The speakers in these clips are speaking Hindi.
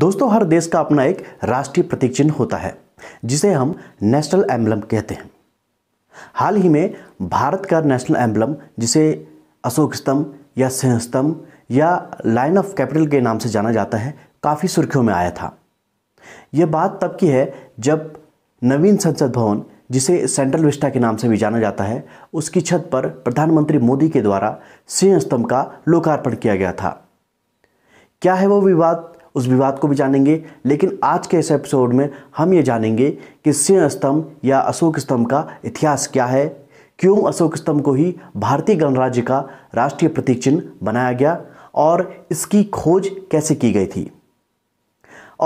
दोस्तों हर देश का अपना एक राष्ट्रीय प्रतीक चिन्ह होता है जिसे हम नेशनल एम्बलम कहते हैं हाल ही में भारत का नेशनल एम्बलम जिसे अशोक स्तंभ या सिंह स्तंभ या लाइन ऑफ कैपिटल के नाम से जाना जाता है काफ़ी सुर्खियों में आया था यह बात तब की है जब नवीन संसद भवन जिसे सेंट्रल विस्टा के नाम से भी जाना जाता है उसकी छत पर प्रधानमंत्री मोदी के द्वारा सिंह स्तंभ का लोकार्पण किया गया था क्या है वो विवाद उस विवाद को भी जानेंगे लेकिन आज के इस एपिसोड में हम ये जानेंगे कि सिंह स्तंभ या अशोक स्तंभ का इतिहास क्या है क्यों अशोक स्तंभ को ही भारतीय गणराज्य का राष्ट्रीय प्रतीक चिन्ह बनाया गया और इसकी खोज कैसे की गई थी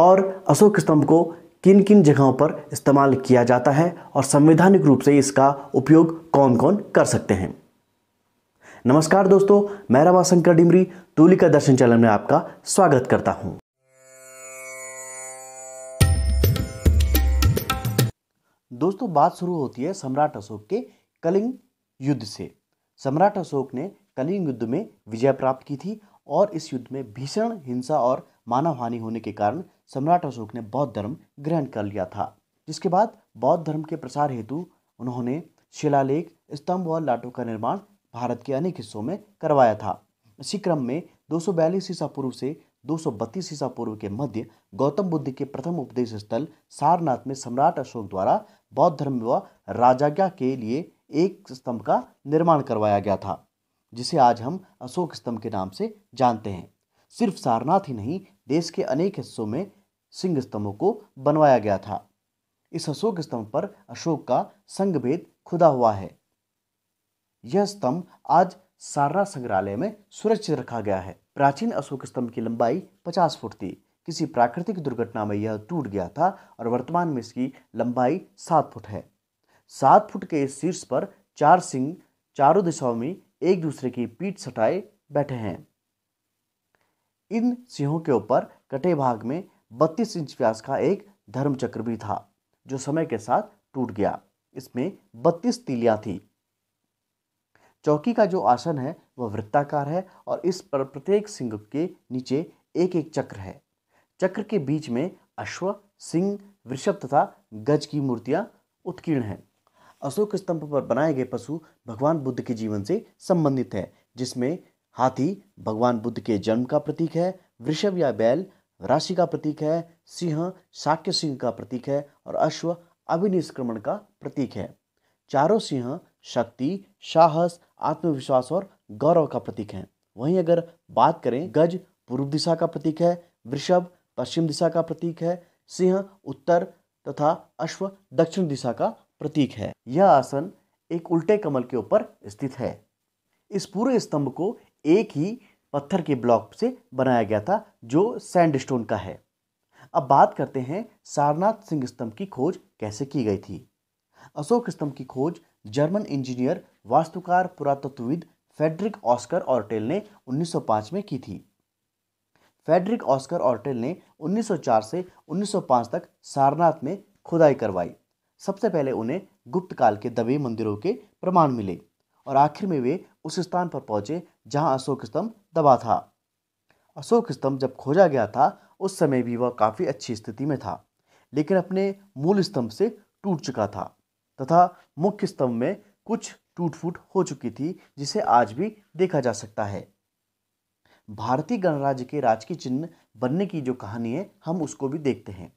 और अशोक स्तंभ को किन किन जगहों पर इस्तेमाल किया जाता है और संवैधानिक रूप से इसका उपयोग कौन कौन कर सकते हैं नमस्कार दोस्तों मैं रामाशंकर डिमरी तूलिका दर्शन चैनल में आपका स्वागत करता हूं दोस्तों बात शुरू होती है सम्राट अशोक के कलिंग युद्ध से सम्राट अशोक ने कलिंग युद्ध में विजय प्राप्त की थी और इस युद्ध में भीषण हिंसा और मानव हानि होने के कारण सम्राट अशोक ने बौद्ध धर्म ग्रहण कर लिया था जिसके बाद बौद्ध धर्म के प्रसार हेतु उन्होंने शिलालेख स्तंभ और लाटों का निर्माण भारत के अनेक हिस्सों में करवाया था इसी क्रम में दो सौ ईसा पूर्व से दो ईसा पूर्व के मध्य गौतम बुद्ध के प्रथम उपदेश स्थल सारनाथ में सम्राट अशोक द्वारा बौद्ध धर्म व राजाज्ञा के लिए एक स्तंभ का निर्माण करवाया गया था जिसे आज हम अशोक स्तंभ के नाम से जानते हैं सिर्फ सारनाथ ही नहीं देश के अनेक हिस्सों में सिंह स्तंभों को बनवाया गया था इस अशोक स्तंभ पर अशोक का संघभेद खुदा हुआ है यह स्तंभ आज सारनाथ संग्रहालय में सुरक्षित रखा गया है प्राचीन अशोक स्तंभ की लंबाई 50 फुट थी किसी प्राकृतिक दुर्घटना में यह टूट गया था और वर्तमान में इसकी लंबाई सात फुट है सात फुट के शीर्ष पर चार सिंह चारों दिशाओं में एक दूसरे की पीठ सटाए बैठे हैं इन सिंहों के ऊपर कटे भाग में बत्तीस इंच व्यास का एक धर्मचक्र भी था जो समय के साथ टूट गया इसमें बत्तीस तीलियां थी चौकी का जो आसन है वह वृत्ताकार है और इस पर प्रत्येक सिंह के नीचे एक एक चक्र है चक्र के बीच में अश्व सिंह वृषभ तथा गज की मूर्तियां उत्कीर्ण हैं अशोक स्तंभ पर बनाए गए पशु भगवान बुद्ध के जीवन से संबंधित है जिसमें हाथी भगवान बुद्ध के जन्म का प्रतीक है वृषभ या बैल राशि का प्रतीक है सिंह शाक्य सिंह का प्रतीक है और अश्व अभिनिष्क्रमण का प्रतीक है चारों सिंह शक्ति साहस आत्मविश्वास और गौरव का प्रतीक हैं वहीं अगर बात करें गज पूर्व दिशा का प्रतीक है वृषभ पश्चिम दिशा का प्रतीक है सिंह उत्तर तथा अश्व दक्षिण दिशा का प्रतीक है यह आसन एक उल्टे कमल के ऊपर स्थित है इस पूरे स्तंभ को एक ही पत्थर के ब्लॉक से बनाया गया था जो सैंडस्टोन का है अब बात करते हैं सारनाथ सिंह स्तंभ की खोज कैसे की गई थी अशोक स्तंभ की खोज जर्मन इंजीनियर वास्तुकार पुरातत्वविद फेडरिक ऑस्कर ऑर्टेल ने 1905 में की थी फेडरिक ऑस्कर ऑर्टेल ने 1904 से 1905 तक सारनाथ में खुदाई करवाई सबसे पहले उन्हें गुप्त काल के दबे मंदिरों के प्रमाण मिले और आखिर में वे उस स्थान पर पहुंचे जहां अशोक स्तंभ दबा था अशोक स्तंभ जब खोजा गया था उस समय भी वह काफ़ी अच्छी स्थिति में था लेकिन अपने मूल स्तंभ से टूट चुका था तथा मुख्य स्तंभ में कुछ टूट फूट हो चुकी थी जिसे आज भी देखा जा सकता है भारतीय गणराज्य के राजकीय चिन्ह बनने की जो कहानी है हम उसको भी देखते हैं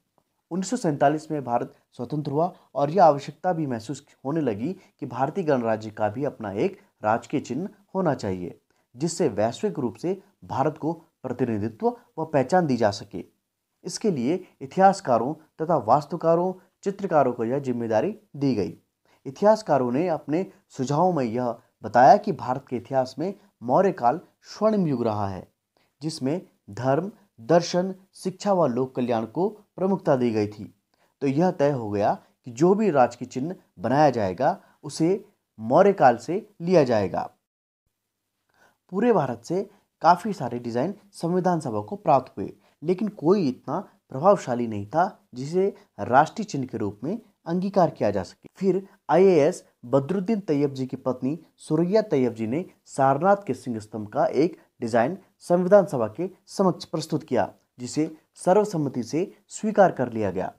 उन्नीस में भारत स्वतंत्र हुआ और यह आवश्यकता भी महसूस होने लगी कि भारतीय गणराज्य का भी अपना एक राजकीय चिन्ह होना चाहिए जिससे वैश्विक रूप से भारत को प्रतिनिधित्व व पहचान दी जा सके इसके लिए इतिहासकारों तथा वास्तुकारों चित्रकारों को यह जिम्मेदारी दी गई इतिहासकारों ने अपने सुझावों में यह बताया कि भारत के इतिहास में मौर्य काल स्वर्ण युग रहा है जिसमें धर्म दर्शन शिक्षा व लोक कल्याण को प्रमुखता दी गई थी तो यह तय हो गया कि जो भी राजकीय चिन्ह बनाया जाएगा उसे मौर्य काल से लिया जाएगा पूरे भारत से काफ़ी सारे डिज़ाइन संविधान सभा को प्राप्त हुए लेकिन कोई इतना प्रभावशाली नहीं था जिसे राष्ट्रीय चिन्ह के रूप में अंगीकार किया जा सके फिर आईएएस बदरुद्दीन तैयब जी की पत्नी सुरैया तैयब जी ने सारनाथ के सिंह स्तंभ का एक डिजाइन संविधान सभा के समक्ष प्रस्तुत किया जिसे सर्वसम्मति से स्वीकार कर लिया गया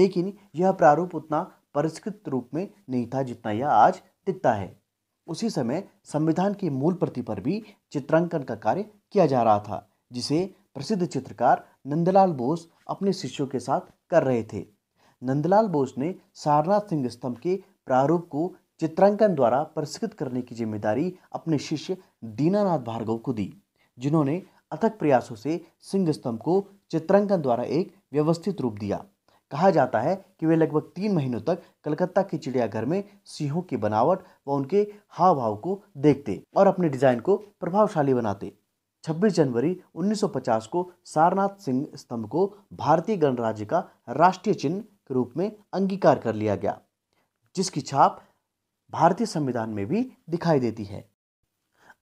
लेकिन यह प्रारूप उतना परिष्कृत रूप में नहीं था जितना यह आज दिखता है उसी समय संविधान की मूल प्रति पर भी चित्रांकन का कार्य किया जा रहा था जिसे प्रसिद्ध चित्रकार नंदलाल बोस अपने शिष्यों के साथ कर रहे थे नंदलाल बोस ने सारनाथ सिंह स्तंभ के प्रारूप को चित्रांकन द्वारा परिष्कृत करने की जिम्मेदारी अपने शिष्य दीनानाथ भार्गव को दी जिन्होंने अथक प्रयासों से सिंह स्तंभ को चित्रांकन द्वारा एक व्यवस्थित रूप दिया कहा जाता है कि वे लगभग तीन महीनों तक कलकत्ता के चिड़ियाघर में सिंहों की बनावट व उनके हाव भाव को देखते और अपने डिजाइन को प्रभावशाली बनाते 26 जनवरी 1950 को सारनाथ सिंह स्तंभ को भारतीय गणराज्य का राष्ट्रीय चिन्ह के रूप में अंगीकार कर लिया गया जिसकी छाप भारतीय संविधान में भी दिखाई देती है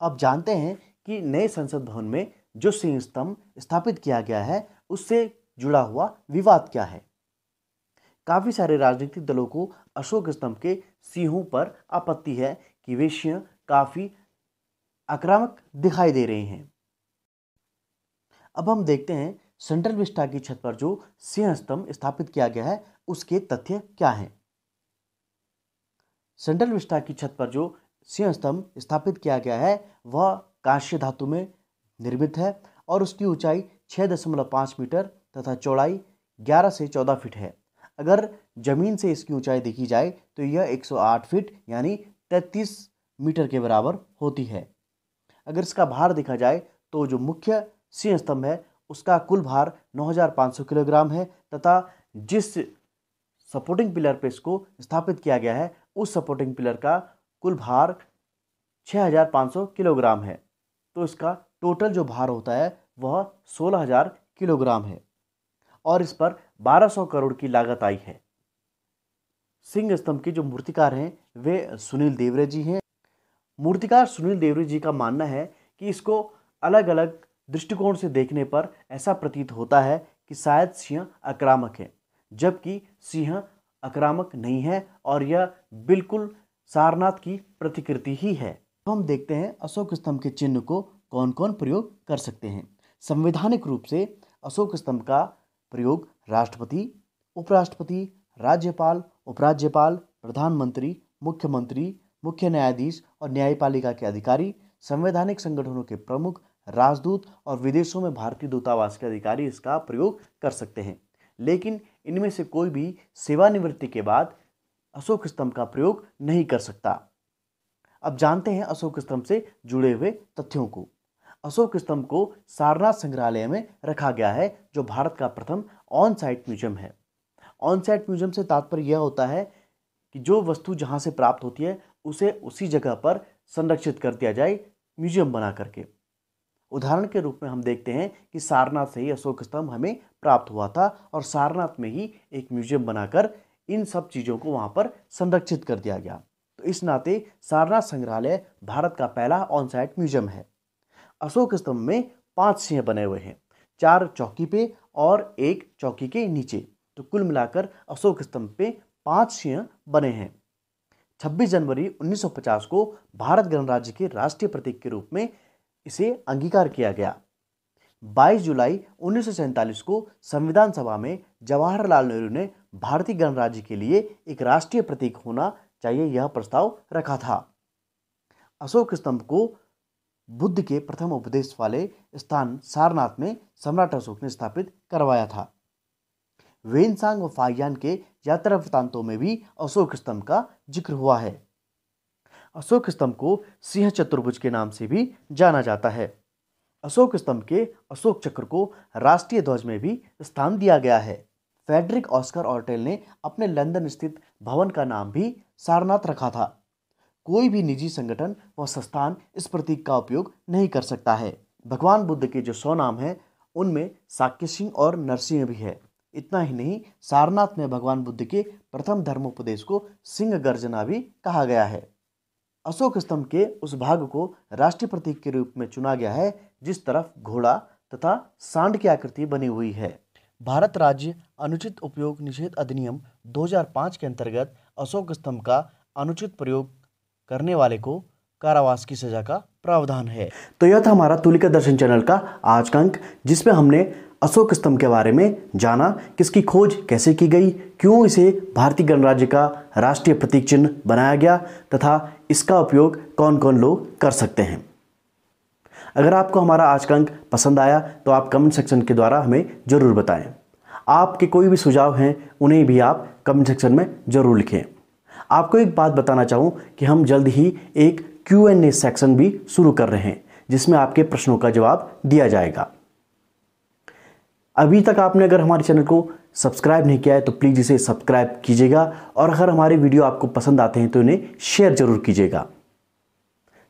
अब जानते हैं कि नए संसद भवन में जो सिंह स्तंभ स्थापित किया गया है उससे जुड़ा हुआ विवाद क्या है काफ़ी सारे राजनीतिक दलों को अशोक स्तंभ के सिंहों पर आपत्ति है कि वे सिंह काफ़ी आक्रामक दिखाई दे रहे हैं अब हम देखते हैं सेंट्रल विस्टा की छत पर जो सिंह स्तंभ स्थापित किया गया है उसके तथ्य क्या हैं सेंट्रल विस्टा की छत पर जो सिंह स्तंभ स्थापित किया गया है वह कांस्य धातु में निर्मित है और उसकी ऊंचाई छः दशमलव पाँच मीटर तथा चौड़ाई ग्यारह से चौदह फीट है अगर ज़मीन से इसकी ऊंचाई देखी जाए तो यह 108 फीट यानी 33 मीटर के बराबर होती है अगर इसका भार देखा जाए तो जो मुख्य सिंह स्तंभ है उसका कुल भार 9,500 किलोग्राम है तथा जिस सपोर्टिंग पिलर पर इसको स्थापित किया गया है उस सपोर्टिंग पिलर का कुल भार 6,500 किलोग्राम है तो इसका टोटल जो भार होता है वह 16,000 किलोग्राम है और इस पर 1200 करोड़ की लागत आई है सिंह स्तंभ के जो मूर्तिकार हैं वे सुनील देवरे जी हैं मूर्तिकार सुनील देवरे जी का मानना है कि इसको अलग अलग दृष्टिकोण से देखने पर ऐसा प्रतीत होता है कि शायद सिंह आक्रामक है जबकि सिंह आक्रामक नहीं है और यह बिल्कुल सारनाथ की प्रतिकृति ही है तो हम देखते हैं अशोक स्तंभ के चिन्ह को कौन कौन प्रयोग कर सकते हैं संवैधानिक रूप से अशोक स्तंभ का प्रयोग राष्ट्रपति उपराष्ट्रपति राज्यपाल उपराज्यपाल प्रधानमंत्री मुख्यमंत्री मुख्य न्यायाधीश और न्यायपालिका के अधिकारी संवैधानिक संगठनों के प्रमुख राजदूत और विदेशों में भारतीय दूतावास के अधिकारी इसका प्रयोग कर सकते हैं लेकिन इनमें से कोई भी सेवानिवृत्ति के बाद अशोक स्तंभ का प्रयोग नहीं कर सकता अब जानते हैं अशोक स्तंभ से जुड़े हुए तथ्यों को अशोक स्तंभ को सारनाथ संग्रहालय में रखा गया है जो भारत का प्रथम ऑन साइट म्यूजियम है ऑन साइट म्यूजियम से तात्पर्य यह होता है कि जो वस्तु जहाँ से प्राप्त होती है उसे उसी जगह पर संरक्षित कर दिया जाए म्यूजियम बना करके उदाहरण के रूप में हम देखते हैं कि सारनाथ से ही अशोक स्तंभ हमें प्राप्त हुआ था और सारनाथ में ही एक म्यूजियम बनाकर इन सब चीज़ों को वहाँ पर संरक्षित कर दिया गया तो इस नाते सारनाथ संग्रहालय भारत का पहला ऑन म्यूजियम है अशोक स्तंभ में पाँच सिंह बने हुए हैं चार चौकी पे और एक चौकी के नीचे तो कुल मिलाकर अशोक स्तंभ पे पाँच सिंह बने हैं 26 जनवरी 1950 को भारत गणराज्य के राष्ट्रीय प्रतीक के रूप में इसे अंगीकार किया गया 22 जुलाई उन्नीस को संविधान सभा में जवाहरलाल नेहरू ने भारतीय गणराज्य के लिए एक राष्ट्रीय प्रतीक होना चाहिए यह प्रस्ताव रखा था अशोक स्तंभ को बुद्ध के प्रथम उपदेश वाले स्थान सारनाथ में सम्राट अशोक ने स्थापित करवाया था वेनसांग और फाइयान के यात्रा वृत्तों में भी अशोक स्तंभ का जिक्र हुआ है अशोक स्तंभ को सिंह चतुर्भुज के नाम से भी जाना जाता है अशोक स्तंभ के अशोक चक्र को राष्ट्रीय ध्वज में भी स्थान दिया गया है फेडरिक ऑस्कर ऑर्टेल ने अपने लंदन स्थित भवन का नाम भी सारनाथ रखा था कोई भी निजी संगठन व संस्थान इस प्रतीक का उपयोग नहीं कर सकता है भगवान बुद्ध के जो सौ नाम हैं उनमें साक्य सिंह और नरसिंह भी है इतना ही नहीं सारनाथ में भगवान बुद्ध के प्रथम धर्मोपदेश को सिंह गर्जना भी कहा गया है अशोक स्तंभ के उस भाग को राष्ट्रीय प्रतीक के रूप में चुना गया है जिस तरफ घोड़ा तथा सांड की आकृति बनी हुई है भारत राज्य अनुचित उपयोग निषेध अधिनियम 2005 के अंतर्गत अशोक स्तंभ का अनुचित प्रयोग करने वाले को कारावास की सजा का प्रावधान है तो यह था हमारा तुलिका दर्शन चैनल का आज का अंक जिसमें हमने अशोक स्तंभ के बारे में जाना किसकी खोज कैसे की गई क्यों इसे भारतीय गणराज्य का राष्ट्रीय प्रतीक चिन्ह बनाया गया तथा इसका उपयोग कौन कौन लोग कर सकते हैं अगर आपको हमारा आज का अंक पसंद आया तो आप कमेंट सेक्शन के द्वारा हमें ज़रूर बताएं आपके कोई भी सुझाव हैं उन्हें भी आप कमेंट सेक्शन में ज़रूर लिखें आपको एक बात बताना चाहूँ कि हम जल्द ही एक क्यू एन ए सेक्शन भी शुरू कर रहे हैं जिसमें आपके प्रश्नों का जवाब दिया जाएगा अभी तक आपने अगर हमारे चैनल को सब्सक्राइब नहीं किया है तो प्लीज़ इसे सब्सक्राइब कीजिएगा और अगर हमारे वीडियो आपको पसंद आते हैं तो इन्हें शेयर ज़रूर कीजिएगा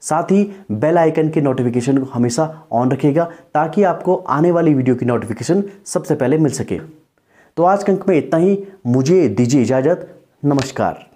साथ ही बेल आइकन के नोटिफिकेशन को हमेशा ऑन रखिएगा ताकि आपको आने वाली वीडियो की नोटिफिकेशन सबसे पहले मिल सके तो आज के अंक में इतना ही मुझे दीजिए इजाज़त नमस्कार